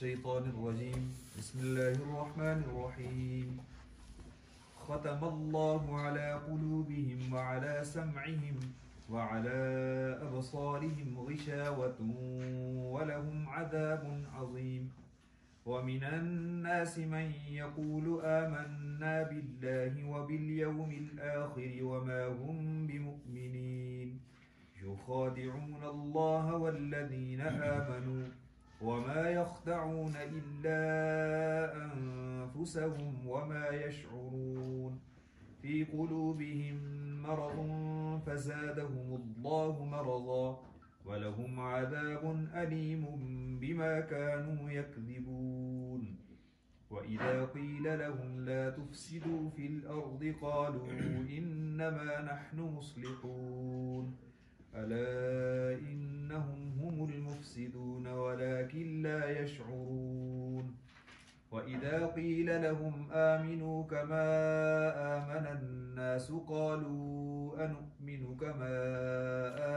الشيطان الرجيم بسم الله الرحمن الرحيم ختم الله على قلوبهم وعلى سمعهم وعلى أبصارهم غشاوة ولهم عذاب عظيم ومن الناس من يقول آمنا بالله وباليوم الآخر وما هم بمؤمنين يخادعون الله والذين آمنوا وما يخدعون إلا أنفسهم وما يشعرون في قلوبهم مرض فزادهم الله مرضا ولهم عذاب أليم بما كانوا يكذبون وإذا قيل لهم لا تفسدوا في الأرض قالوا إنما نحن مصلحون ألا إنهم هم المفسدون ولكن لا يشعرون وإذا قيل لهم آمنوا كما آمن الناس قالوا أنؤمن كما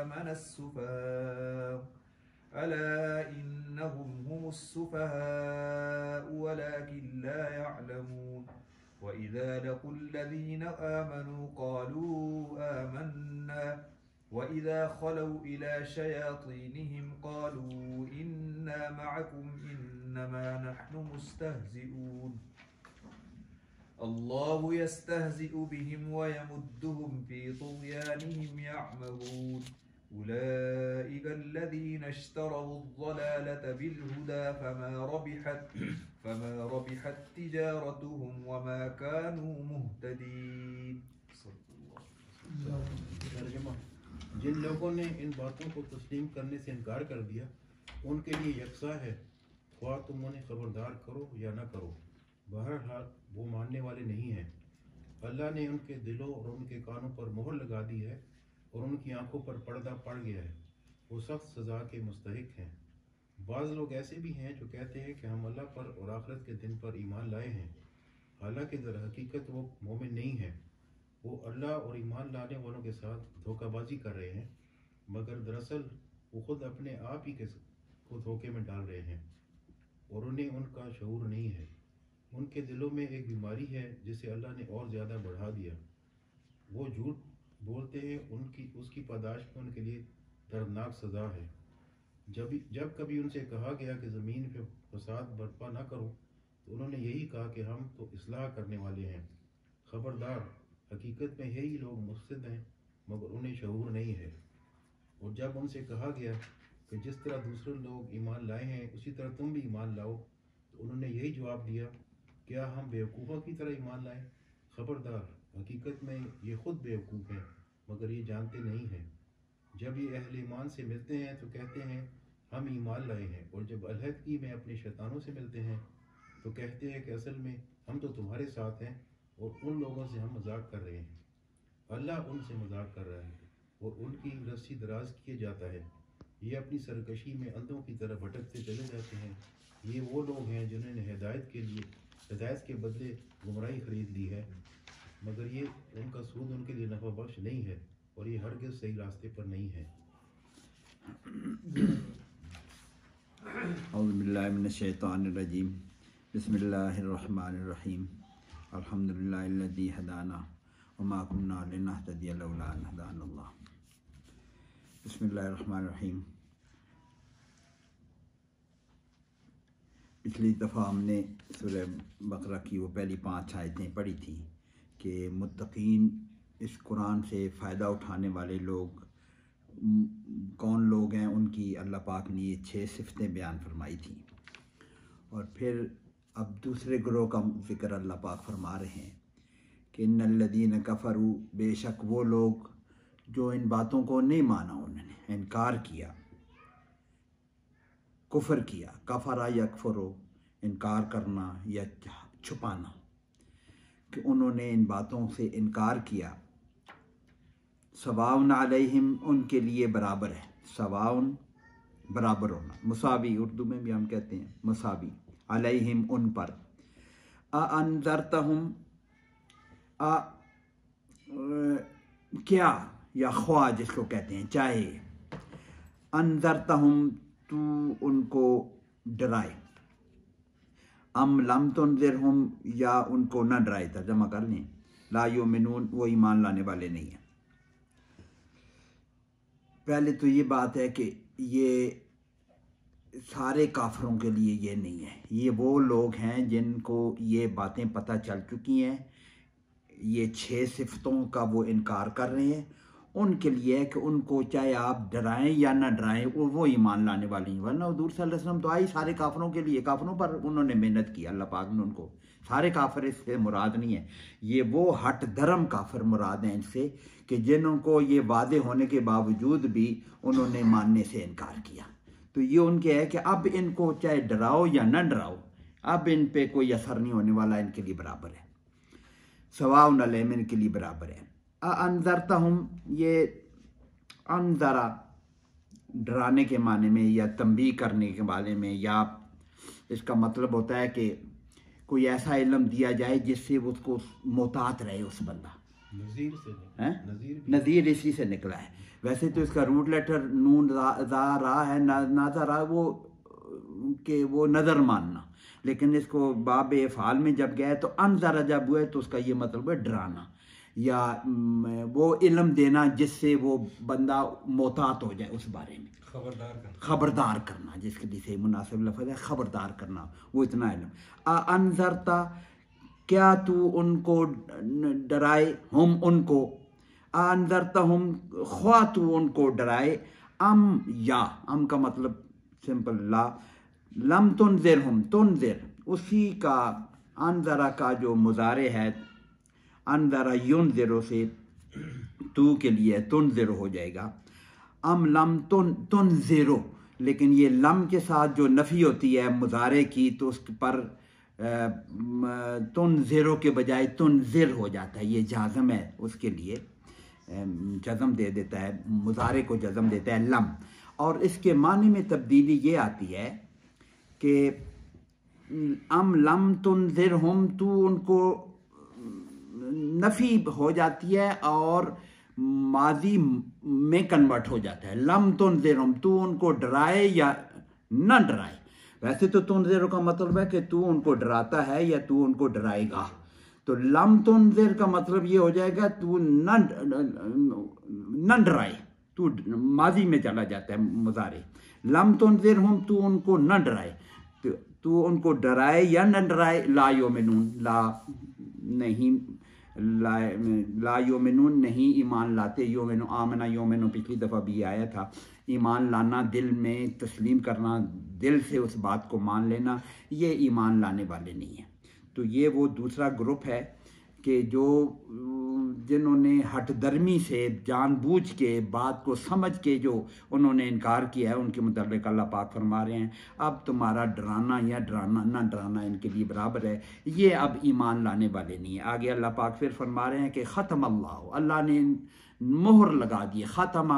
آمن السفهاء ألا إنهم هم السفهاء ولكن لا يعلمون وإذا لقوا الذين آمنوا قالوا آمنا وإذا خلوا إلى شياطينهم قالوا إنا معكم إنما نحن مستهزئون الله يستهزئ بهم ويمدهم في طغيانهم يعمهون أولئك الذين اشتروا الضلالة بالهدى فما ربحت فما ربحت تجارتهم وما كانوا مهتدين. صلى الله عليه وسلم. जिन लोगों ने इन बातों को तस्लीम करने से इनकार कर दिया उनके लिए यकसा है ख्वा तुम उन्हें खबरदार करो या ना करो बहरहाल वो मानने वाले नहीं हैं अल्लाह ने उनके दिलों और उनके कानों पर मोहर लगा दी है और उनकी आंखों पर पर्दा पड़ गया है वो सख्त सज़ा के मुस्तक हैं बाज़ लोग ऐसे भी हैं जो कहते हैं कि हम अल्लाह पर और आखरत के दिन पर ईमान लाए हैं हालांकि दर हकीकत वो मोमिन नहीं है वो अल्लाह और ईमान लाने वालों के साथ धोखाबाजी कर रहे हैं मगर दरअसल वो खुद अपने आप ही के को धोखे में डाल रहे हैं और उन्हें उनका शूर नहीं है उनके दिलों में एक बीमारी है जिसे अल्लाह ने और ज़्यादा बढ़ा दिया वो झूठ बोलते हैं उनकी उसकी पादाश में उनके लिए दर्दनाक सज़ा है जब जब कभी उनसे कहा गया कि ज़मीन पर फसाद बर्पा ना करो तो उन्होंने यही कहा कि हम तो इसलाह करने वाले हैं खबरदार हकीकत में यही लोग मुफसद हैं मगर उन्हें शहूर नहीं है और जब उनसे कहा गया कि जिस तरह दूसरे लोग ईमान लाए हैं उसी तरह तुम भी ईमान लाओ तो उन्होंने यही जवाब दिया क्या हम बेवकूफ़ों की तरह ईमान लाएं खबरदार हकीकत में ये खुद बेवकूफ़ हैं मगर ये जानते नहीं हैं जब ये अहल ईमान से मिलते हैं तो कहते हैं हम ईमान लाए हैं और जब अलहदगी में अपने शैतानों से मिलते हैं तो कहते हैं कि असल में हम तो तुम्हारे साथ हैं और उन लोगों से हम मजाक कर रहे हैं अल्लाह उनसे मजाक कर रहा है और उनकी रस्सी दराज किए जाता है ये अपनी सरकशी में अंधों की तरह भटकते चले जाते हैं ये वो लोग हैं जिन्होंने हिदायत के लिए हिदायत के बदले गुमराही खरीद ली है मगर ये उनका सूद उनके लिए नफा बख्श नहीं है और ये हर हरगिज़ सही रास्ते पर नहीं है अज़बिल्लिमिनशैतानरजीम बसमीम अलहमदिल्लादी हदाना वमाकुन्नाहदाना बसमीम पिछली दफ़ा हमने सुर बकरा की वो पहली पांच आयतें पढ़ी थी कि मुतकीन इस कुरान से फ़ायदा उठाने वाले लोग कौन लोग हैं उनकी अल्लाह पाक ने ये छः सिफतें बयान फरमाई थी और फिर अब दूसरे ग्रोह का जिक्र अल्लाह पाक फरमा रहे हैं कि नल्लदीन कफरू बेशक वो लोग जो इन बातों को नहीं माना उन्होंने इनकार किया कुफर किया कफरा यकफरो इनकार करना या छुपाना कि उन्होंने इन बातों से इनकार किया सवाउन अलैहिम उनके लिए बराबर है सवाउन बराबर होना मसावी उर्दू में भी हम कहते हैं मसावी अलैहिम उन पर अनजरतहम क्या या ख्वा जिसको कहते हैं चाहे हम तू उनको डराए अम लम तो हम या उनको न डराए जमा कर लें ला मिनून वो ईमान लाने वाले नहीं हैं पहले तो ये बात है कि ये सारे काफरों के लिए ये नहीं है ये वो लोग हैं जिनको ये बातें पता चल चुकी हैं ये छः सिफतों का वो इनकार कर रहे हैं उनके लिए है कि उनको चाहे आप डराएं या ना डराएं वो वो ईमान लाने वाले हैं वरना हजूर सल्लम तो आई सारे काफरों के लिए काफरों पर उन्होंने मेहनत की अल्लाह पाक ने उनको सारे काफर इससे मुराद नहीं है ये वो हट धर्म काफर मुराद हैं इनसे कि जिनको ये वादे होने के बावजूद भी उन्होंने मानने से इनकार किया तो ये उनके है कि अब इनको चाहे डराओ या न डराओ अब इन पे कोई असर नहीं होने वाला इनके लिए बराबर है सवाउन अलम इनके लिए बराबर है अनजरता हम ये अनजरा डराने के माने में या तंबी करने के माने में या इसका मतलब होता है कि कोई ऐसा इलम दिया जाए जिससे उसको मोहतात रहे उस बंदा नज़ीर से इसी से निकला है वैसे तो इसका रूट लेटर नून रा, रा, है ना, नाजा रा वो के वो नज़र मानना लेकिन इसको बाब फाल में जब गया तो अनजरा जब हुआ तो उसका ये मतलब है डराना या वो इलम देना जिससे वो बंदा मोहतात हो जाए उस बारे में खबरदार करना खबरदार करना जिसके लिए मुनासिब लफज है खबरदार करना वो इतना इलम अनजरता क्या तू उनको डराए हम उनको अंदर हम ख्वा तू उनको डराए अम या अम का मतलब सिंपल ला लम तुन जेर हम तुन जेर उसी का अनजरा का जो मुजारे है अनजरा यून ज़ेरो से तू के लिए तुन जेर हो जाएगा अम लम तुन तुन ज़ेरो लेकिन ये लम के साथ जो नफ़ी होती है मुजारे की तो उस पर तुन ज़ेरो के बजाय तुन ज़ेर हो जाता है ये जाज़म है उसके लिए जज़म दे देता है मुजारे को जज़म देता है लम और इसके मानी में तब्दीली ये आती है कि अम लम तुन ज़ेर हम तू उनको नफ़ी हो जाती है और माजी में कन्वर्ट हो जाता है लम तुन ज़ेर हम तू उनको डराए या न डराए वैसे तो तुन जेर का मतलब है कि तू उनको डराता है या तू उनको डराएगा तो लम जेर का मतलब ये हो जाएगा तू न डराए तू माजी में चला जाता है मुजारे लम जेर हम तू उनको न डराए तो तू उनको डराए या न डराए ला यो योमिनून ला नहीं ला ला योमिनून नहीं ईमान लाते यो योमिन आमना यो योमिनो पिछली दफ़ा भी आया था ईमान लाना दिल में तस्लीम करना दिल से उस बात को मान लेना ये ईमान लाने वाले नहीं है तो ये वो दूसरा ग्रुप है कि जो जिन्होंने दर्मी से जानबूझ के बात को समझ के जो उन्होंने इनकार किया है उनके मतलब अल्लाह पाक फरमा रहे हैं अब तुम्हारा डराना या डराना ना डराना इनके लिए बराबर है ये अब ईमान लाने वाले नहीं है आगे अल्लाह पाक फिर फरमा रहे हैं कि ख़त्म अल्लाह अल्लाह ने मोहर लगा दिए ख़ातमा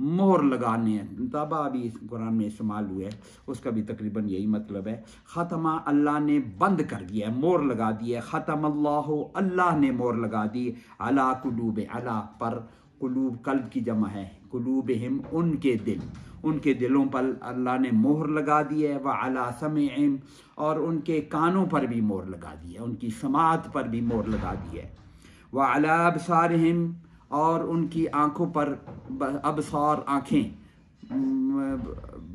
मोहर लगाने तबा भी कुरान में इस्तेमाल हुआ है उसका भी तकरीबन यही मतलब है ख़ातमा अल्लाह ने बंद कर दिया है मोर लगा दिया है ख़ातम अल्लाह अल्लाह ने मोर लगा दी अला कुलूब अला पर कुलूब कल्ब की जमा है कुलूब हिम उनके दिल उनके दिलों पर अल्लाह ने मोहर लगा दी है व अला समेम और उनके कानों पर भी मोर लगा दी है उनकी समात पर भी मोर लगा दी है व अबसार हिम और उनकी आंखों पर अबसार आँखें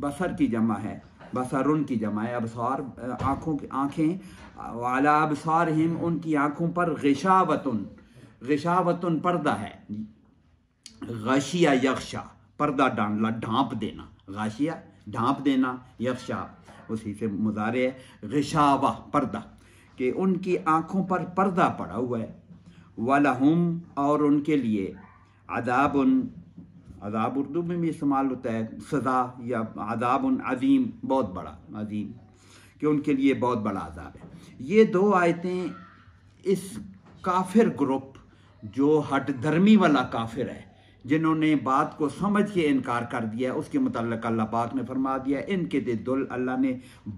बसर की जमा है बसरुन की जमा है अबसार आँखों की आँखें वाला अबसार हिम उनकी आँखों पर गशावतन गशावतन पर्दा है गशिया यक्षा पर्दा डालना ढांप देना गाशिया ढांप देना यक्षा उसी से मुजारे है गशावा पर्दा कि उनकी आँखों पर पर्दा पड़ा हुआ है वलहम और उनके लिए अदाब उन अदाब उर्दू में भी इस्तेमाल होता है सज़ा या अदाब उन अजीम बहुत बड़ा अजीम कि उनके लिए बहुत बड़ा अदाब है ये दो आयतें इस काफिर ग्रुप जो हट धर्मी वाला काफिर है जिन्होंने बात को समझ के इनकार कर दिया उसके मतलब अल्लाह पाक ने फरमा दिया इनके दिल अल्लाह ने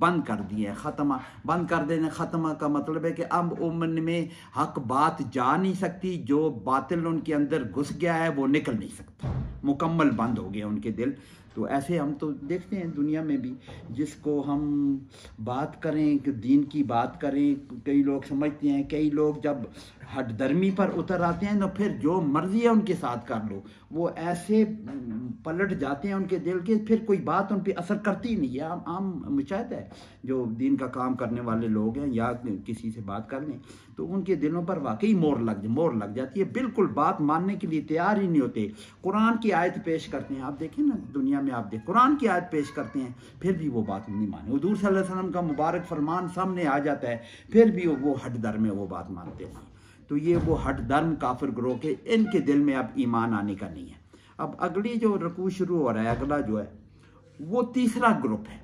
बंद कर दिए ख़त्मा बंद कर देने ख़त्मा का मतलब है कि अब उमन में हक बात जा नहीं सकती जो बातिल उनके अंदर घुस गया है वो निकल नहीं सकता मुकम्मल बंद हो गया उनके दिल तो ऐसे हम तो देखते हैं दुनिया में भी जिसको हम बात करें कि दीन की बात करें कई लोग समझते हैं कई लोग जब दर्मी पर उतर आते हैं तो फिर जो मर्जी है उनके साथ कर लो वो ऐसे पलट जाते हैं उनके दिल के फिर कोई बात उन पर असर करती नहीं है आम आम है जो दीन का काम करने वाले लोग हैं या किसी से बात कर लें तो उनके दिलों पर वाकई मोर लग मोर लग जाती है बिल्कुल बात मानने के लिए तैयार ही नहीं होते कुरान की आयत पेश करते हैं आप देखें ना दुनिया में में आप देख कुरान की आयत पेश करते हैं फिर भी वो बात नहीं माने हजूर सल्लम का मुबारक फरमान सामने आ जाता है फिर भी वो हट दर में वो बात मानते हैं तो ये वो हट धर्म काफिर ग्रोह के इनके दिल में अब ईमान आने का नहीं है अब अगली जो रकू शुरू हो रहा है अगला जो है वो तीसरा ग्रुप है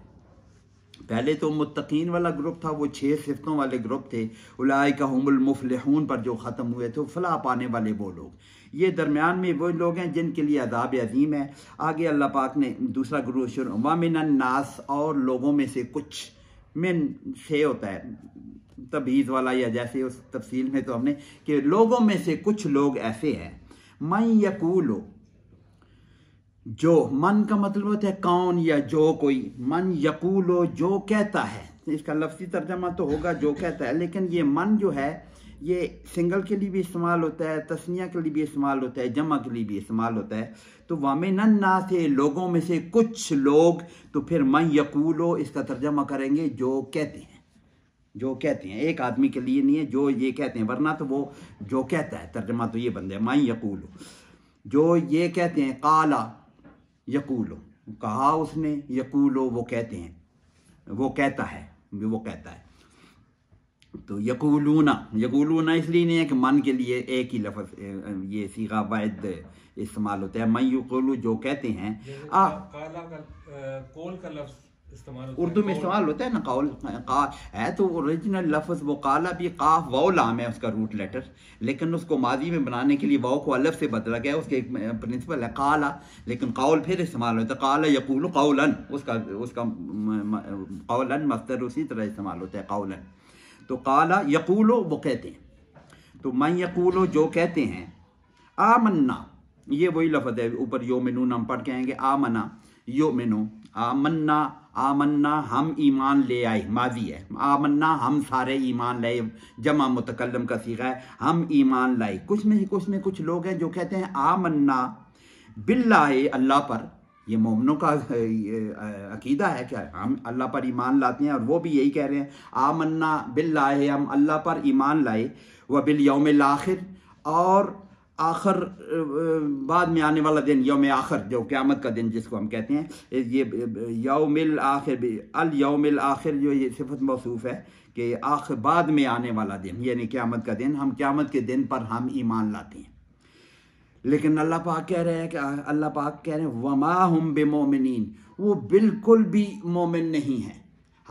पहले तो मुतकीन वाला ग्रुप था वो छः सिफतों वाले ग्रुप थे उलाय का हमल मुफलहून पर जो ख़त्म हुए थे फलाह पाने वाले वो लोग ये दरमियान में वो लोग हैं जिनके लिए अदाब अजीम है आगे अल्लाह पाक ने दूसरा गुरु शुरू मिन नास और लोगों में से कुछ मिन से होता है तबीज़ वाला या जैसे उस तफसील में तो हमने कि लोगों में से कुछ लोग ऐसे हैं मैं यकूल जो मन का मतलब होता है कौन या जो कोई मन हो जो कहता है इसका लफ्जी तर्जमा तो होगा जो कहता है लेकिन ये मन जो है ये सिंगल के लिए भी इस्तेमाल होता है तस्निया के लिए भी इस्तेमाल होता है जमा के लिए भी इस्तेमाल होता है तो नन ना से लोगों में से कुछ लोग तो फिर यकूल हो इसका तर्जमा करेंगे जो कहते हैं जो कहते हैं एक आदमी के लिए नहीं है जो ये कहते हैं वरना तो वो जो कहता है तर्जमा तो ये बंद बंदे यकूल हो जो ये कहते हैं काला हो कहा उसने हो वो कहते हैं वो कहता है वो कहता है तो यकूलूना यकूलूना इसलिए नहीं है कि मन के लिए एक ही लफज ये सीगा वाद इस्तेमाल होता है मैं यकूलू जो कहते हैं आ उर्दू में इस्तेमाल होता है ना कौल का है तो ओरिजिनल लफ्ज वो काला भी काफ वाओ लाम है उसका रूट लेटर लेकिन उसको माजी में बनाने के लिए वाओ को अलफ से बदला गया उसके एक प्रिंसिपल है काला लेकिन कौल फिर इस्तेमाल होता है काला यकूल कौलन उसका उसका कौलन मस्तर उसी तरह इस्तेमाल होता है कौलन तो काला यकूलो वो कहते हैं तो मैं यकूलो जो कहते हैं आमन्ना ये वही लफ्ज़ है ऊपर यो योमिनू नाम पढ़ के आएंगे आमना योमिनू आमन्ना आमन्ना हम ईमान ले आए माजी है आमन्ना हम सारे ईमान लाए जमा मुतकलम का सीखा है हम ईमान लाए कुछ में ही कुछ में कुछ लोग हैं जो कहते हैं आमन्ना बिल्ला अल्लाह पर ये मोमनों का अकीदा है क्या हम अल्लाह पर ईमान लाते हैं और वो भी यही कह रहे हैं आमन्ना बिल लाए हम अल्लाह पर ईमान लाए व बिल योम आखिर और आखिर बाद में आने वाला दिन योम आखिर जो क़्यामत का दिन जिसको हम कहते हैं ये योम आखिर अल योम आखिर जो ये सिफत मौसूफ है कि आखिर बाद में आने वाला दिन यानी क़्यामत का दिन हम क़्यामत के दिन पर हम ईमान लाते हैं लेकिन अल्लाह पाक कह रहे हैं कि अल्लाह पाक कह रहे हैं वमा हम बे मोमिन वो बिल्कुल भी मोमिन नहीं हैं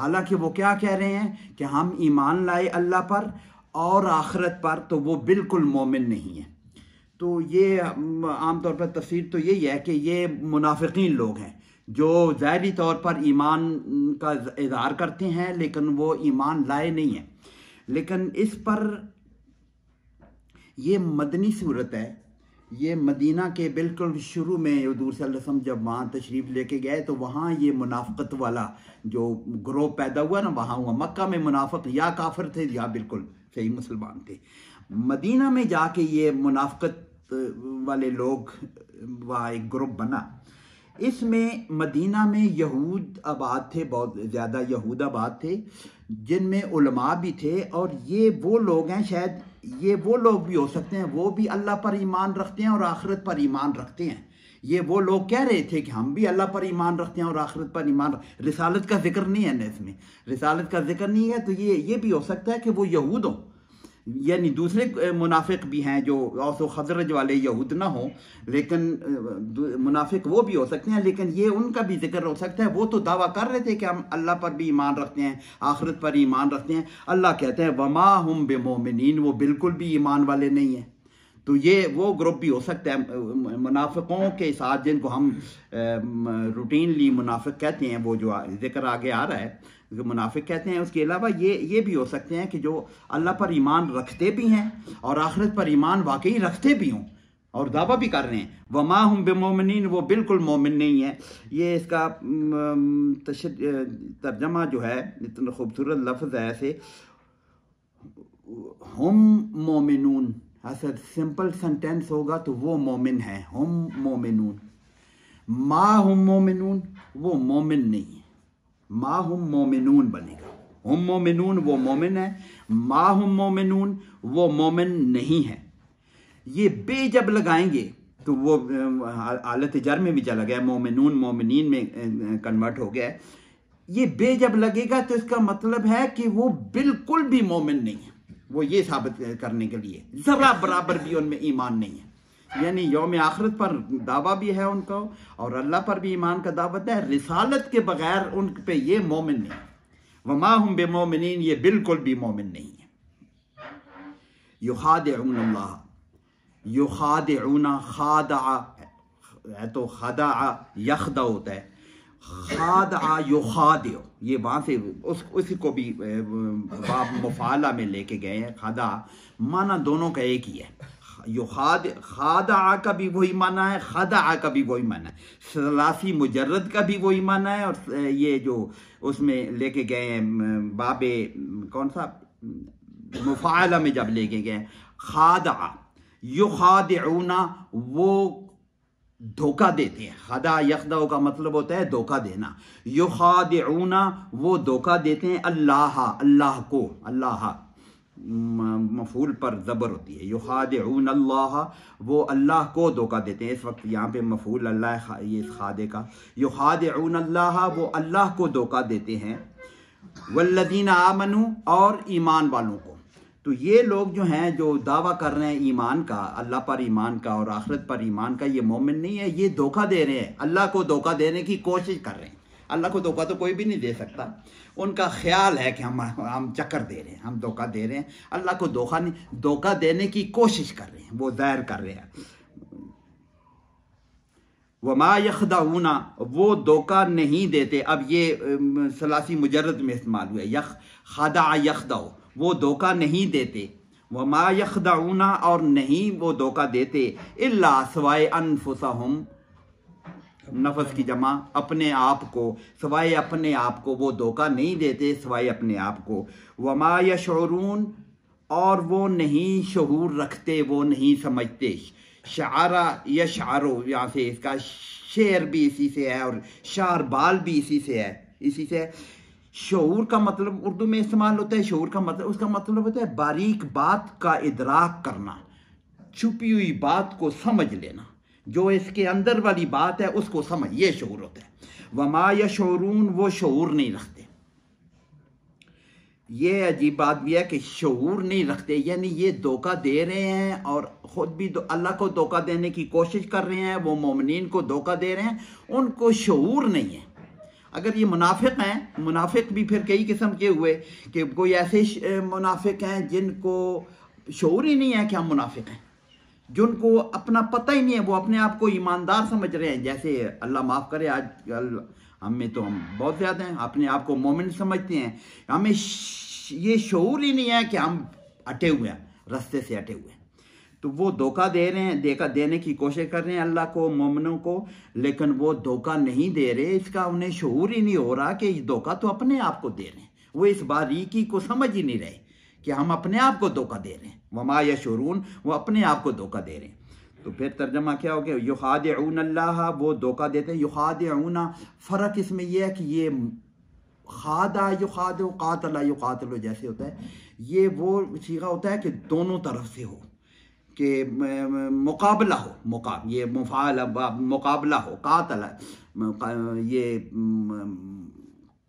हालांकि वो क्या कह रहे हैं कि हम ईमान लाए अल्लाह पर और आखरत पर तो वो बिल्कुल मोमिन नहीं है तो ये आमतौर पर तफसीर तो यही है कि ये मुनाफिकीन लोग हैं जो ज़ाहरी तौर पर ईमान का इजहार करते हैं लेकिन वो ईमान लाए नहीं हैं लेकिन इस पर ये मदनी सूरत है ये मदीना के बिल्कुल शुरू में दूर रसम जब वहाँ तशरीफ़ लेके गए तो वहाँ ये मुनाफ़त वाला जो ग्रोह पैदा हुआ ना वहाँ हुआ मक्का में मुनाफ़त या काफ़र थे या बिल्कुल सही मुसलमान थे मदीना में जाके ये मुनाफ़त वाले लोग वहाँ एक ग्रुप बना इसमें मदीना में यहूद आबाद थे बहुत ज़्यादा यहूद आबाद थे जिनमें भी थे और ये वो लोग हैं शायद ये वो लोग भी हो सकते हैं वो भी अल्लाह पर ईमान रखते हैं और आखिरत पर ईमान रखते हैं ये वो लोग कह रहे थे कि हम भी अल्लाह पर ईमान रखते हैं और आखिरत पर ईमान रिसालत का जिक्र नहीं है ना इसमें रिसालत का जिक्र नहीं है तो ये ये भी हो सकता है कि वो यहूद हों यानी दूसरे मुनाफिक भी हैं जो औसो खजरज वाले यहूद ना हो लेकिन मुनाफिक वो भी हो सकते हैं लेकिन ये उनका भी जिक्र हो सकता है वो तो दावा कर रहे थे कि हम अल्लाह पर भी ईमान रखते हैं आखिरत पर ईमान रखते हैं अल्लाह कहते हैं वमा हम बेमोमिन वो बिल्कुल भी ईमान वाले नहीं हैं तो ये वो ग्रुप भी हो सकता है मुनाफिकों के साथ जिनको हम रूटीनली मुनाफिक कहते हैं वो जो जिक्र आगे आ रहा है मुनाफिक कहते हैं उसके अलावा ये ये भी हो सकते हैं कि जो अल्लाह पर ईमान रखते भी हैं और आखिरत पर ईमान वाकई रखते भी हों और दावा भी कर रहे हैं व माँ हम बेमोमिन वो बिल्कुल मोमिन नहीं है ये इसका तर्जमा जो है इतना खूबसूरत लफ्ज़ है ऐसे हम मोमिन असर सिंपल सेंटेंस होगा तो वो मोमिन है हम मोमिन माँ हम मोमिन वो मोमिन नहीं है मा हम मोमिनून बनेगा हम मोमिनून वो मोमिन है मा हम मोमिनून वो मोमिन नहीं है ये बे जब लगाएंगे तो वो आलत जर में भी चला गया मोमिनून मोमिन में कन्वर्ट हो गया ये बे जब लगेगा तो इसका मतलब है कि वो बिल्कुल भी मोमिन नहीं है वो ये साबित करने के लिए ज़रा बराबर भी उनमें ईमान नहीं है यानी योम आखरत पर दावा भी है उनका और अल्लाह पर भी ईमान का दावत है रिसालत के बगैर उन पर ये मोमिन नहीं वमा हम बे मोमिन ये बिल्कुल भी मोमिन नहीं है युहाद युहाद आ तो खदा यखदा होता है खाद आ युखाद ये वहाँ से उस उसी को भी बाब मुफाला में लेके गए हैं खादा माना दोनों का एक ही है युहाद खादा का भी वही माना है खादा का भी वही माना है सलासी मुजरद का भी वही माना है और ये जो उसमें लेके गए हैं बाबे कौन सा मुफाला में जब लेके गए खादा ऊना वो धोखा देते हैं खदा यखदाओ का मतलब होता है धोखा देना ऊना वो धोखा देते हैं अल्लाह अल्लाह को अल्लाह मफूल पर ज़बर होती है युहादून अल्लाह वो अल्लाह को धोखा देते हैं इस वक्त यहाँ पे मफूल अल्लाह ये खादे का युहादून अल्लाह वो अल्लाह को धोखा देते हैं वल्लदीन आमनु और ईमान वालों को तो ये लोग जो हैं जो दावा कर रहे हैं ईमान का अल्लाह पर ईमान का और आखरत पर ईमान का ये मोमिन नहीं है ये धोखा दे रहे हैं अल्लाह को धोखा देने की कोशिश कर रहे हैं अल्लाह को धोखा तो कोई भी नहीं दे सकता उनका ख्याल है कि हम हम चक्कर दे रहे हैं हम धोखा दे रहे हैं अल्लाह को धोखा नहीं धोखा देने की कोशिश कर रहे हैं वो ज़ाहिर कर रहे हैं वमा यखदाऊना वो धोखा नहीं देते अब ये सलासी मुजरद में इस्तेमाल हुआ यख खदा यखदाओ वो धोखा नहीं देते वमा यखदाऊना और नहीं वो धोखा देते अल्ला सवाए अनफुसहम नफस की जमा अपने आप को सवाए अपने आप को वो धोखा नहीं देते सवाए अपने आप को वमा या शोरून और वो नहीं शहूर रखते वो नहीं समझते शारा या शारो यहाँ से इसका शेर भी इसी से है और शार बाल भी इसी से है इसी से शूर का मतलब उर्दू में इस्तेमाल होता है शूर का मतलब उसका मतलब होता है बारीक बात का इदराक करना छुपी हुई बात को समझ लेना जो इसके अंदर वाली बात है उसको समझ ये शूर होता है वमा या शोरून वो शूर नहीं रखते ये अजीब बात भी है कि शूर नहीं रखते यानी ये धोखा दे रहे हैं और ख़ुद भी अल्लाह को धोखा देने की कोशिश कर रहे हैं वो मोमिन को धोखा दे रहे हैं उनको शूर नहीं है अगर ये मुनाफिक हैं मुनाफिक भी फिर कई किस्म के हुए कि कोई ऐसे मुनाफिक हैं जिनको शूर ही नहीं है कि हम मुनाफिक हैं जिनको अपना पता ही नहीं है वो अपने आप को ईमानदार समझ रहे हैं जैसे अल्लाह माफ़ करे आज हमें तो हम बहुत ज़्यादा हैं अपने आप को मोमिन समझते हैं हमें ये शूर ही नहीं है कि हम अटे हुए हैं रस्ते से अटे हुए हैं तो वो धोखा दे रहे हैं देखा देने की कोशिश कर रहे हैं अल्लाह को मोमिनों को लेकिन वो धोखा नहीं दे रहे इसका उन्हें शूर ही नहीं हो रहा कि धोखा तो अपने आप को दे रहे हैं वो इस बारीकी को समझ ही नहीं रहे कि हम अपने आप को धोखा दे रहे हैं वमा यशरून वो अपने आप को धोखा दे रहे हैं तो फिर तर्जमा क्या हो गया युहाद अल्लाह वो धोखा देते हैं युहाद फ़र्क इसमें यह है कि ये खादा युखाद कातल युकातलो जैसे होता है ये वो सीखा होता है कि दोनों तरफ से हो कि मुकाबला हो मुका ये मुफाल मुकाबला हो कातल ये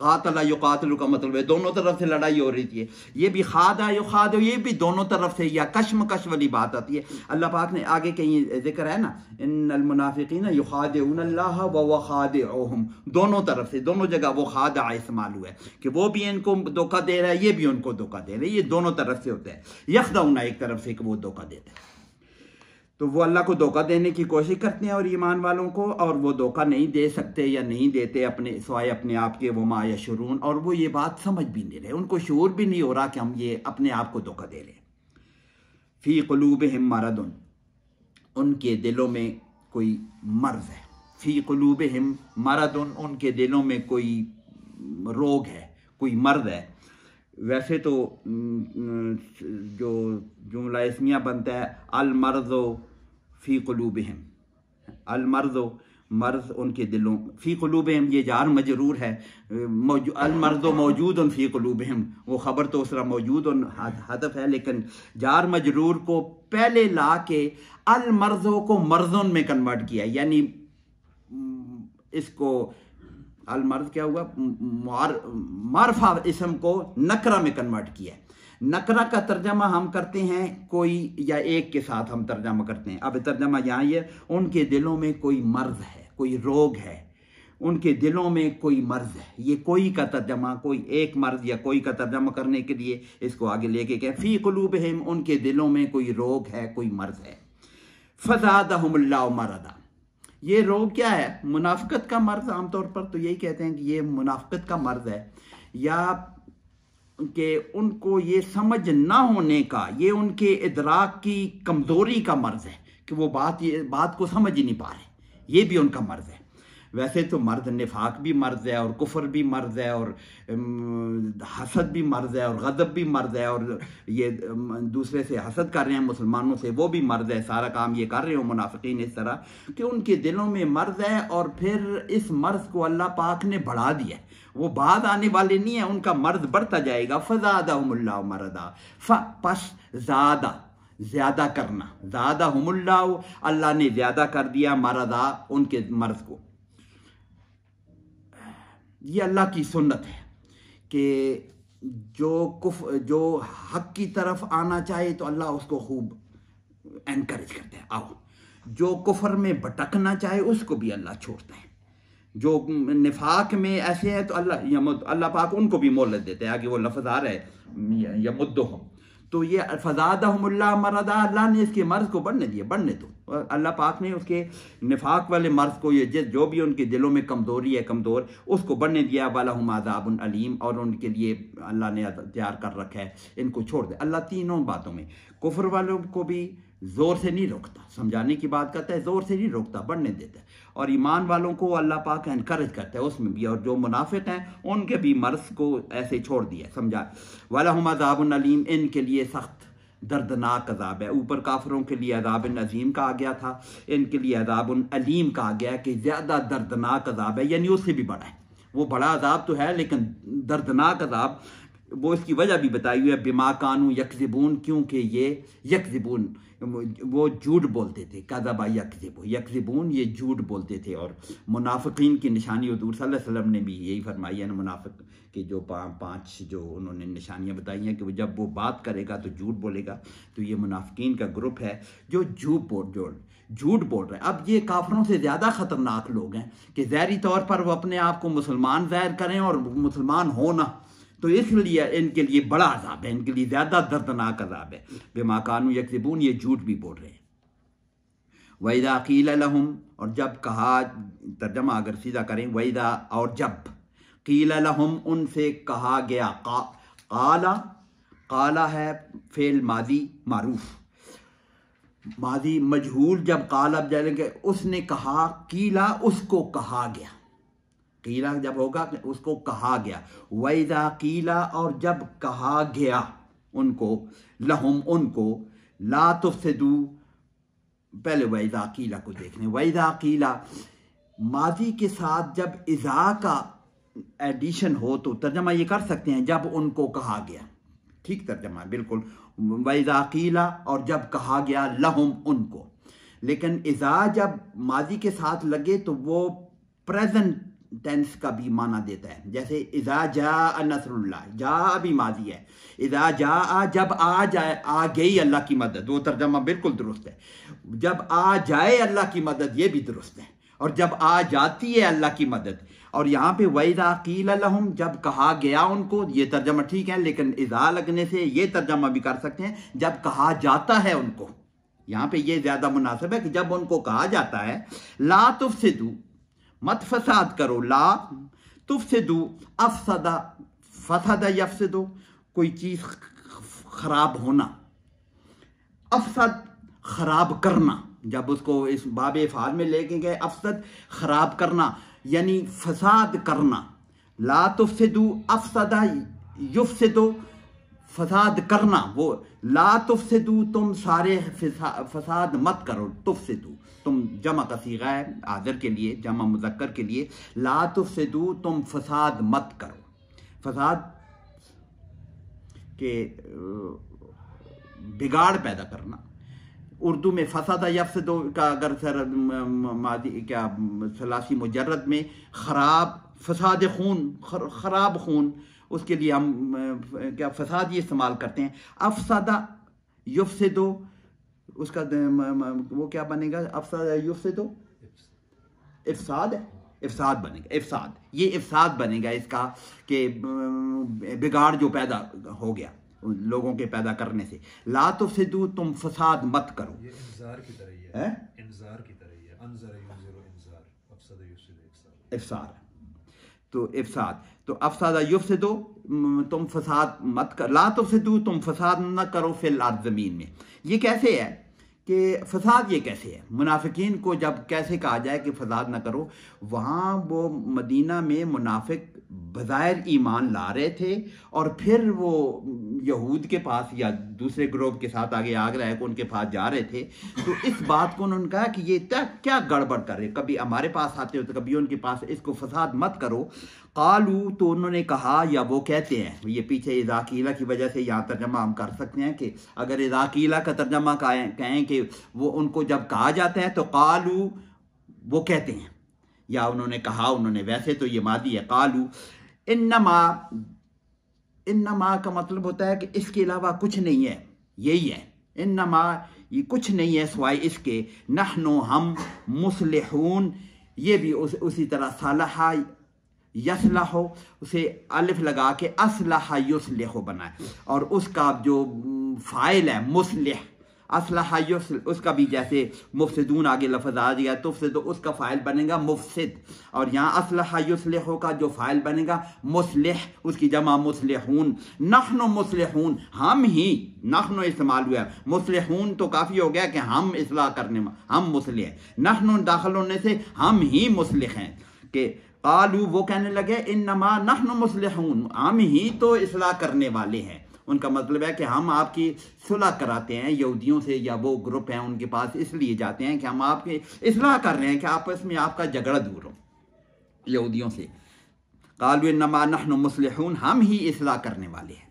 कातला यो कातल का मतलब है दोनों तरफ से लड़ाई हो रही थी ये भी खाद यो खाद ये भी दोनों तरफ से या कश्म कश वाली बात आती है अल्लाह पाक ने आगे कहीं जिक्र है ना इन अलमुनाफिकीन यो खाद व व खाद ओहम दोनों तरफ से दोनों जगह वो आ इस्तेमाल हुआ है कि वो भी इनको धोखा दे रहा है ये भी उनको धोखा दे रहा है ये दोनों तरफ से होता है उन्ना एक तरफ से कि वो धोखा देता है तो वो अल्लाह को धोखा देने की कोशिश करते हैं और ईमान वालों को और वो धोखा नहीं दे सकते या नहीं देते अपने सवाए अपने आप के वो माया शरून और वो ये बात समझ भी नहीं रहे उनको शूर भी नहीं हो रहा कि हम ये अपने आप को धोखा दे रहे हैं फ़ी कलूब हम मरद उनके दिलों में कोई मर्ज है फ़ी कलूब हिम मरद उनके दिलों में कोई रोग है कोई मर्द है वैसे तो जो जुमला इसमिया बनता है अलमर्ज़ो फ़ी कलूब हम अलमर्ज़ो मर्ज उनके दिलों फ़ी कलूब हम ये जार मजरूर है अलमर्ज़ो मौजूद उन फ़ी कलूब हम वो ख़बर तो उसरा मौजूद उन हदफ है लेकिन जार मजरूर को पहले ला के अलमर्ज़ो को मर्जों में कन्वर्ट किया यानी इसको अलमर्द क्या हुआ मारफा इसम को नकरा में कन्वर्ट किया है नकरा का तर्जमा हम करते हैं कोई या एक के साथ हम तर्जमा करते हैं अब तर्जमा यहाँ ये उनके दिलों में कोई मर्ज है कोई रोग है उनके दिलों में कोई मर्ज है ये कोई का तर्जमा कोई एक मर्ज या कोई का तर्जमा करने के लिए इसको आगे लेके गए फ़ी कलूब हिम उनके दिलों में कोई रोग है कोई मर्ज है फजाद हमल्ला मरदा ये रोग क्या है मुनाफ्त का मर्ज आमतौर पर तो यही कहते हैं कि ये मुनाफ्त का मर्ज है या कि उनको ये समझ ना होने का ये उनके इदराक की कमज़ोरी का मर्ज है कि वो बात ये बात को समझ ही नहीं पा रहे ये भी उनका मर्ज है वैसे तो मर्द निफाक भी मर्ज है और कुफर भी मर्ज है और हसद भी मर्ज है और गज़ब भी मर्ज है और ये दूसरे से हसद कर रहे हैं मुसलमानों से वो भी मर्ज है सारा काम ये कर रहे हो मुनाफिन इस तरह कि उनके दिलों में मर्ज है और फिर इस मर्ज को अल्लाह पाक ने बढ़ा दिया वो बाद आने वाले नहीं है उनका मर्ज बढ़ता जाएगा फ़जादा मरदा फस ज़्यादा ज़्यादा करना ज़्यादा हमल्ला अल्लाह ने ज़्यादा कर दिया मरदा उनके मर्ज को ये अल्लाह की सुन्नत है कि जो कुफ जो हक की तरफ आना चाहे तो अल्लाह उसको खूब एनकरेज करते हैं आओ जो कुफर में भटकना चाहे उसको भी अल्लाह छोड़ते हैं जो निफाक में ऐसे हैं तो अल्लाह यमुद अल्लाह पाक उनको भी मोहलत देते हैं आगे वो लफज आ रहे है यमुद हो तो ये फजादहमुल्ला मरदा अल्लाह ने इसके मर्ज़ को बढ़ने दिया बढ़ने दो अल्लाह पाक ने उसके निफाक वाले मर्ज़ को ये जिस जो भी उनके दिलों में कमज़ोरी है कमज़ोर उसको बढ़ने दिया वाला हम आज़ाबन अलीम और उनके लिए अल्लाह ने तैयार कर रखा है इनको छोड़ दे अल्लाह तीनों बातों में कुफर वालों को भी ज़ोर से नहीं रोकता समझाने की बात करता है ज़ोर से नहीं रोकता बढ़ने देता है और ईमान वालों को अल्लाह पाक इनक्रेज करता है उसमें भी और जो मुनाफिक हैं उनके भी मर्ज को ऐसे छोड़ दिया समझा वाला हम अजाबनलीम इनके लिए सख्त दर्दनाक अजाब है ऊपर काफरों के लिए अजाब नजीम कहा गया था इनके लिए अजाब अलीम आ गया कि ज़्यादा दर्दनाक अजाब है यानी उससे भी बड़ा है वो बड़ा अजाब तो है लेकिन दर्दनाक अजाब वो इसकी वजह भी बताई हुई है बिमा कानू यकजिबून क्योंकि ये यकजिबून वो झूठ बोलते थे कदबा यकजिब यकजिबून ये झूठ बोलते थे और मुनाफिकीन की निशानी हजूर वसल्लम ने भी यही फरमाई है मुनाफिक की जो पा, पाँच जो उन्होंने निशानियाँ बताई हैं कि वो जब वो बात करेगा तो झूठ बोलेगा तो ये मुनाफिकीन का ग्रुप है जो झूठ बोल जो झूठ बोल रहे हैं अब ये काफरों से ज़्यादा ख़तरनाक लोग हैं कि जहरी तौर पर वो अपने आप को मुसलमान ज़ाहिर करें और मुसलमान हो ना तो इसलिए इनके लिए बड़ा अजाब है इनके लिए ज़्यादा दर्दनाक अजाब है बेमा कानू यकजबून ये झूठ भी बोल रहे हैं वहीदा कील और जब कहा तर्जमा अगर सीधा करें वहीदा और जब कील उनसे कहा गया का, काला काला है फेल मादी मारूफ मादी मजहूल जब काला जाएंगे उसने कहा कीला उसको कहा गया कीला जब होगा तो उसको कहा गया वैदा कीला और जब कहा गया उनको लहम उनको लातुफ से दू पहले वैदा कीला को देखने वैदा कीला माजी के साथ जब इज़ा का एडिशन हो तो तर्जमा ये कर सकते हैं जब उनको कहा गया ठीक तर्जमा बिल्कुल वैदा कीला और जब कहा गया लहम उनको लेकिन इज़ा जब माजी के साथ लगे तो वो प्रेजेंट टेंस का भी माना देता है जैसे इज़ा जा नसरुल्ला जा भी माजी है इज़ा जा आ जब आ जाए आ गई अल्लाह की मदद वो तर्जमा बिल्कुल दुरुस्त है जब आ जाए अल्लाह की मदद ये भी दुरुस्त है और जब आ जाती है अल्लाह की मदद और यहाँ पे वैदा कील अलहम जब कहा गया उनको ये तर्जमा ठीक है लेकिन इज़ा लगने से ये तर्जमा भी कर सकते हैं जब कहा जाता है उनको यहाँ पे ये ज़्यादा मुनासिब है कि जब उनको कहा जाता है लातुफ से दू मत फसाद करो ला दो अफसदा फसदा यफसदो कोई चीज़ खराब होना अफसद खराब करना जब उसको इस बाब फाल में लेके गए अफसद खराब करना यानी फसाद करना ला तुफसिदू अफसदा युफसदो फसाद करना वो ला तुफ से दू तुम सारे फसाद मत करो तुफ से दू तुम जमा का सीगा है आजर के लिए जमा मुजक्कर के लिए ला तुफ से दू तुम फसाद मत करो फसाद के बिगाड़ पैदा करना उर्दू में फसाद यफ्स दो का अगर सर मादी क्या सलासी मुजरद में ख़राब फसाद खून खराब खून उसके लिए हम क्या फसाद ये इस्तेमाल करते हैं अफसादा युफ से दो उसका वो क्या बनेगा अफसादा युफ से दो इफसाद इफसाद बनेगा इफसाद ये इफसाद बनेगा इसका कि बिगाड़ जो पैदा हो गया लोगों के पैदा करने से ला तो से दू तुम फसाद मत करो ये की तरह ही की तरह ही है अनजर यूजर अफसाद इफसार तो इफसाद तो अफसादा युफ से दो तुम फसाद मत कर ला तो से तुम फसाद न करो फिल आद ज़मीन में ये कैसे है कि फसाद ये कैसे है मुनाफिकीन को जब कैसे कहा जाए कि फसाद ना करो वहाँ वो मदीना में मुनाफिक बज़ाहिर ईमान ला रहे थे और फिर वो यहूद के पास या दूसरे ग्रोह के साथ आगे आग रहा है उनके पास जा रहे थे तो इस बात को उन्होंने कहा कि ये क्या क्या गड़बड़ कर रहे कभी हमारे पास आते हो तो कभी उनके पास इसको फसाद मत करो कालू तो उन्होंने कहा या वो कहते हैं ये पीछे इजाकीला की वजह से यहाँ तर्जमा हम कर सकते हैं कि अगर इजाकीला का तर्जमा कहें कि वो उनको जब कहा जाता है तो कालू वो कहते हैं या उन्होंने कहा उन्होंने वैसे तो ये मादी है कालू इन्नमा इन्नमा का मतलब होता है कि इसके अलावा कुछ नहीं है यही है इन नमा ये कुछ नहीं है सवाई इसके नहनो हम मुसलहून ये भी उस, उसी तरह सलाह यसलाह हो उसे अलिफ लगा के असलह यसलह बनाए और उसका जो फ़ाइल है मुसलह असलहा उसका भी जैसे मुफसदून आगे लफज आ गया तुफसद तो उसका फ़ाइल बनेगा मुफसद और यहाँ असलहा युसलहों का जो फ़ाइल बनेगा मुसलह उसकी जमा मुसलहून नखन मुसलहून हम ही नखन इस्तेमाल हुआ मुसलहून तो काफ़ी हो गया कि हम इसलाह करने में हम मुसलह नखन दाखिल होने से हम ही मुसलह हैं कि आलू वो कहने लगे इन नमा नखन मुसलहून हम ही तो इसलाह करने वाले हैं उनका मतलब है कि हम आपकी सुलह कराते हैं यहूदियों से या वो ग्रुप हैं उनके पास इसलिए जाते हैं कि हम आपके इसलाह कर रहे हैं कि आपस में आपका झगड़ा दूर हो यहूदियों से कालू नमान मुसलहून हम ही इसलाह करने वाले हैं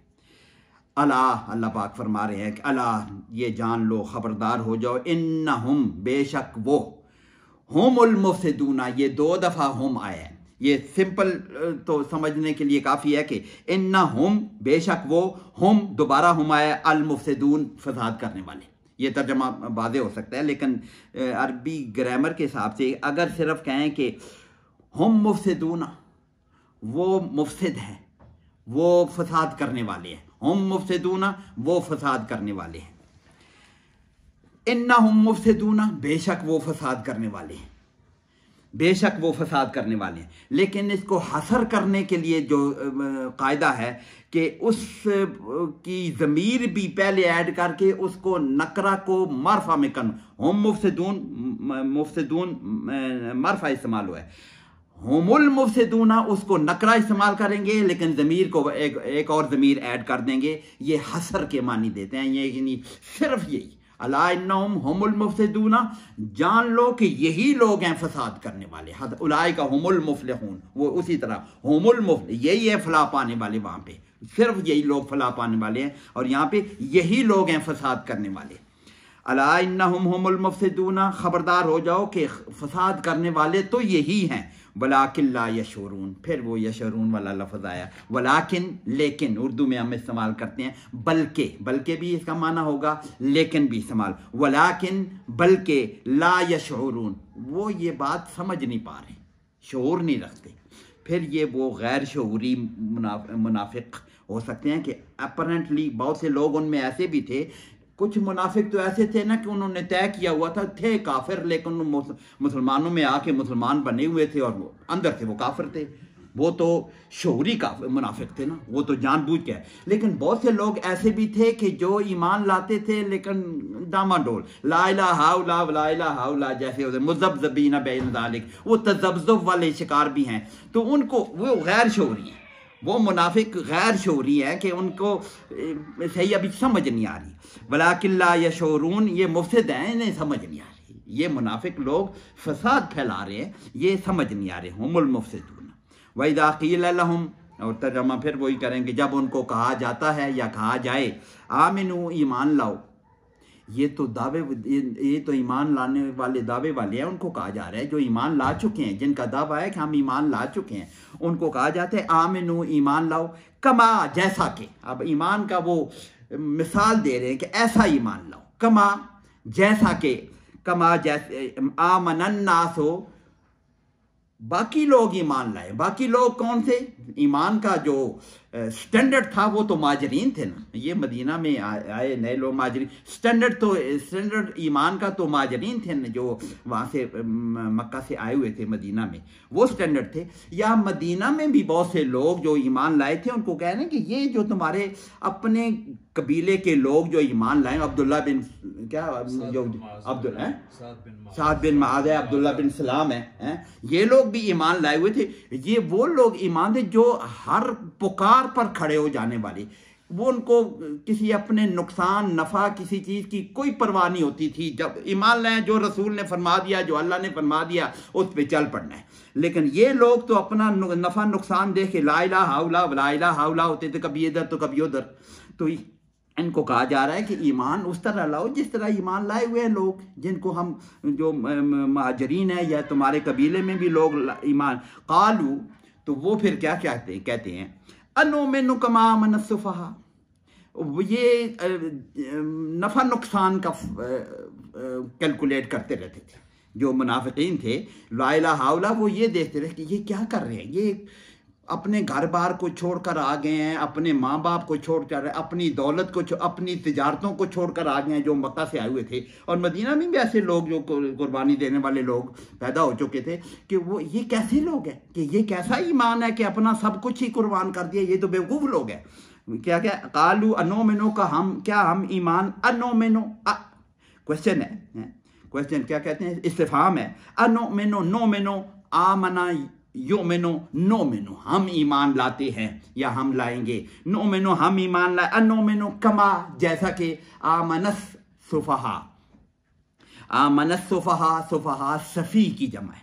अला अल्लाह पाक फरमा रहे हैं कि अला ये जान लो ख़बरदार हो जाओ इन हम बेशक वो हम दूना ये दो दफ़ा हम आया है ये सिंपल तो समझने के लिए काफ़ी है कि इन्ना हम बेशक वो हम दोबारा हम आए अलमुफसदून फसाद करने वाले ये तर्जमा वाज हो सकता है लेकिन अरबी ग्रामर के हिसाब से अगर सिर्फ कहें कि हम मुफसदून वो मुफसद हैं वो फसाद करने वाले हैं हम मुफसदून वो फसाद करने वाले हैं इन्ना हम मुफसदून बेशक वो फसाद करने वाले हैं बेशक वो फसाद करने वाले हैं लेकिन इसको हसर करने के लिए जो कायदा है कि उस की ज़मीर भी पहले ऐड करके उसको नकरा को मरफा में कन होम मुफसदून मुफसदून मरफा इस्तेमाल हुआ है होमुल मुफसदूना उसको नकरा इस्तेमाल करेंगे लेकिन ज़मीर को एक एक और ज़मीर ऐड कर देंगे ये हसर के मानी देते हैं ये नहीं सिर्फ यही अलाम जान लो कि यही लोग हैं फसाद करने वाले उलाय का हमल हूँ वो उसी तरह होमुलमफल यही है फला पाने वाले वहाँ पे सिर्फ यही लोग फला पाने वाले हैं और यहाँ पे यही लोग हैं फसाद करने वाले अलाम से दूना ख़बरदार हो जाओ कि फसाद करने वाले तो यही हैं वलाकिल्ला ला यशोरून फिर वो यशोरून वाला लफ्ज़ आया वलाकिन लेकिन उर्दू में हम इस्तेमाल करते हैं बल्कि बल्कि भी इसका माना होगा लेकिन भी इस्तेमाल वलाकिन बल्कि ला यशोरून वो ये बात समझ नहीं पा रहे शोर नहीं रखते फिर ये वो गैर शूरी मुनाफ, मुनाफिक हो सकते हैं कि अपरेंटली बहुत से लोग उनमें ऐसे भी थे कुछ मुनाफिक तो ऐसे थे ना कि उन्होंने तय किया हुआ था थे काफिर लेकिन मुसलमानों में आके मुसलमान बने हुए थे और वो अंदर से वो काफिर थे वो तो शहरी का मुनाफिक थे ना वो तो जानबूझ के लेकिन बहुत से लोग ऐसे भी थे कि जो ईमान लाते थे लेकिन डामाडोल लाला हाउला लाला हाउला जैसे होते मुजब्जबीना बेनिक वो तजब्जब वाले शिकार भी हैं तो उनको वो गैर शहरी हैं वो मुनाफिक गैर शोरी हैं कि उनको सही अभी समझ नहीं आ रही वलाकिल्ला या शोरून ये मुफसद हैं इन्हें समझ नहीं आ रही ये मुनाफिक लोग फसाद फैला रहे हैं ये समझ नहीं आ रहे हमल मुफसदून वहीदाकील लहम और तर्जमा फिर वही करेंगे जब उनको कहा जाता है या कहा जाए आमिन ईमान लाओ ये तो दावे ये, तो ईमान लाने वाले दावे वाले हैं उनको कहा जा रहा है जो ईमान ला चुके हैं जिनका दावा है कि हम ईमान ला चुके हैं उनको कहा जाता है आमिनू ईमान लाओ कमा जैसा के अब ईमान का वो मिसाल दे रहे हैं कि ऐसा ईमान लाओ कमा जैसा के कमा जैसे हो बाकी लोग ईमान लाए बाकी लोग कौन से ईमान का जो स्टैंडर्ड था वो तो माजरीन थे ना ये मदीना में आए नए लोग माजरीन स्टैंडर्ड तो स्टैंडर्ड ईमान का तो माजरीन थे ना जो वहाँ से मक्का से आए हुए थे मदीना में वो स्टैंडर्ड थे या मदीना में भी बहुत से लोग जो ईमान लाए थे उनको कह रहे हैं कि ये जो तुम्हारे अपने कबीले के लोग जो ईमान लाए अब्दुल्ला बिन क्या जो अब्दुल साद बिन महाज है अब्दुल्ला बिन सलाम है ये लोग भी ईमान लाए हुए थे ये वो लोग ईमान थे जो हर पुकार कगार पर खड़े हो जाने वाली वो उनको किसी अपने नुकसान नफ़ा किसी चीज़ की कोई परवाह नहीं होती थी जब ईमान लें जो रसूल ने फरमा दिया जो अल्लाह ने फरमा दिया उस पर चल पड़ना है लेकिन ये लोग तो अपना नफ़ा नुकसान देख के लाइला हाउला लाइला हाउला होते थे कभी इधर तो कभी उधर तो इनको कहा जा रहा है कि ईमान उस तरह लाओ जिस तरह ईमान लाए हुए हैं लोग जिनको हम जो महाजरीन है या तुम्हारे कबीले में भी लोग ईमान कालू तो वो फिर क्या कहते हैं कहते हैं अनो में नुकमा मनसुफहा ये नफ़ा नुकसान का कैलकुलेट करते रहते थे जो मुनाफिन थे लाइला हावला वो ये देखते रहे कि ये क्या कर रहे हैं ये अपने घर बार को छोड़कर आ गए हैं अपने माँ बाप को छोड़कर अपनी दौलत को अपनी तजारतों को छोड़कर आ गए हैं जो मक्का से आए हुए थे और मदीना में भी ऐसे लोग जो कुर्बानी देने वाले लोग पैदा हो चुके थे कि वो ये कैसे लोग हैं कि ये कैसा ईमान है कि अपना सब कुछ ही कुर्बान कर दिया ये तो बेवकूफ़ लोग हैं क्या क्या कालू अनोमेनो का हम क्या हम ईमान अनोमेनो क्वेश्चन है क्वेश्चन क्या कहते हैं इस्तेफाम है अनोमेनो नो आ आमना मेनो नो मेनो हम ईमान लाते हैं या हम लाएंगे नो मेनो हम ईमान लाए नो मेनो कमा जैसा कि मनस सुफहा मनस सुफहा सुफहा सफ़ी की जमा है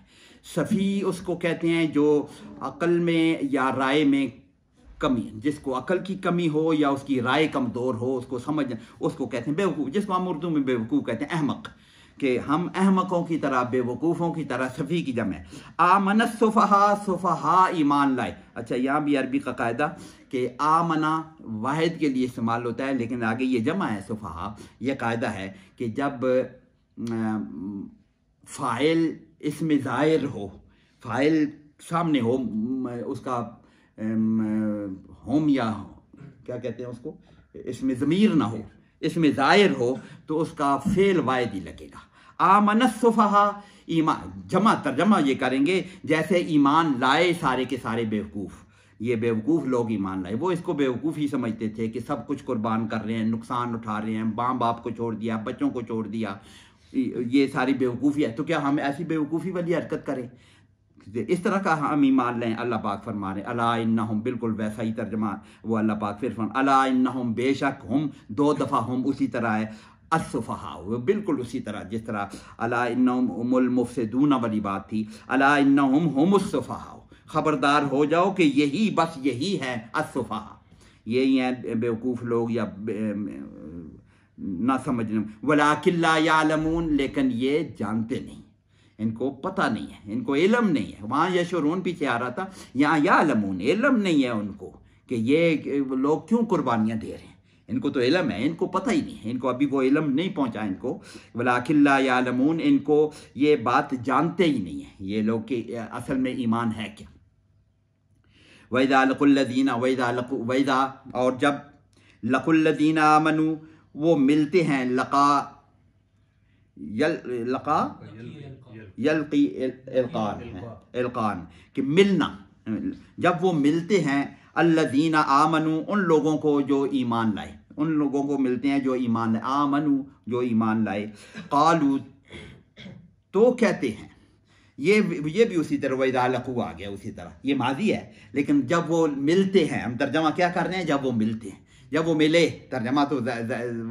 सफ़ी उसको कहते हैं जो अकल में या राय में कमी जिसको अकल की कमी हो या उसकी राय कमज़ोर हो उसको समझ उसको कहते हैं बेवकूफ़ जिसको हम उर्दू में बेवकूफ़ कहते हैं अहमक कि हम अहमकों की तरह बेवकूफ़ों की तरह सफ़ी की जमे आमन सुफहा सुफहा ईमान लाए अच्छा यहाँ भी अरबी का कायदा कि आमना वाहिद के लिए इस्तेमाल होता है लेकिन आगे ये जमा है सुफहा यह कायदा है कि जब फ़ाइल इसमें ज़ाहिर हो फ़ाइल सामने हो उसका होम या क्या कहते हैं उसको इसमें ज़मीर ना हो इसमें ज़ाहिर हो तो उसका फेल ही लगेगा आमनसुफहा ईमान जमा तर्जमा ये करेंगे जैसे ईमान लाए सारे के सारे बेवकूफ़ ये बेवकूफ़ लोग ईमान लाए वो इसको बेवकूफ़ ही समझते थे कि सब कुछ कुर्बान कर रहे हैं नुकसान उठा रहे हैं माँ बाप को छोड़ दिया बच्चों को छोड़ दिया ये सारी बेवकूफ़ी है तो क्या हम ऐसी बेवकूफ़ी वाली हरकत करें इस तरह का हम ईमान लें अल्लाह पाक फरमा रहे अला इन्ना हम बिल्कुल वैसा ही तर्जमा वो अल्लाह पाक फिर फरमा अला इन्ना हम बेशक हम दो दफ़ा हम उसी तरह है असफ़हा वो बिल्कुल उसी तरह जिस तरह अला वाली बात थी अला इन्नहुम हुमुसफ़हा ख़बरदार हो जाओ कि यही बस यही है असफ़हा यही हैं बेवकूफ़ लोग या बे, ना समझने वाला यालमून लेकिन ये जानते नहीं इनको पता नहीं है इनको इलम नहीं है वहाँ यशोरून पीछे आ रहा था यहाँ यालमून इलम नहीं है उनको कि ये लोग क्यों कुर्बानियाँ दे रहे हैं इनको तो इलम है इनको पता ही नहीं है इनको अभी वो इलम नहीं पहुंचा इनको बोला अखिल्ला यालमून इनको ये बात जानते ही नहीं है ये लोग के असल में ईमान है क्या वैदा लकुल्लदीना वैदा लकु वैदा और जब लकुल्लदीना मनु वो मिलते हैं लका यल लका यलकी एलक़ान है कि मिलना जब वो मिलते हैं अल्लादीना आमनु उन लोगों को जो ईमान लाए उन लोगों को मिलते हैं जो ईमान आमनु जो ईमान लाए कालू तो कहते हैं ये ये भी उसी तरह वैदालकू आ गया उसी तरह ये माजी है लेकिन जब वो मिलते हैं हम तर्जमा क्या कर रहे हैं जब वो मिलते हैं जब वो मिले तर्जमा तो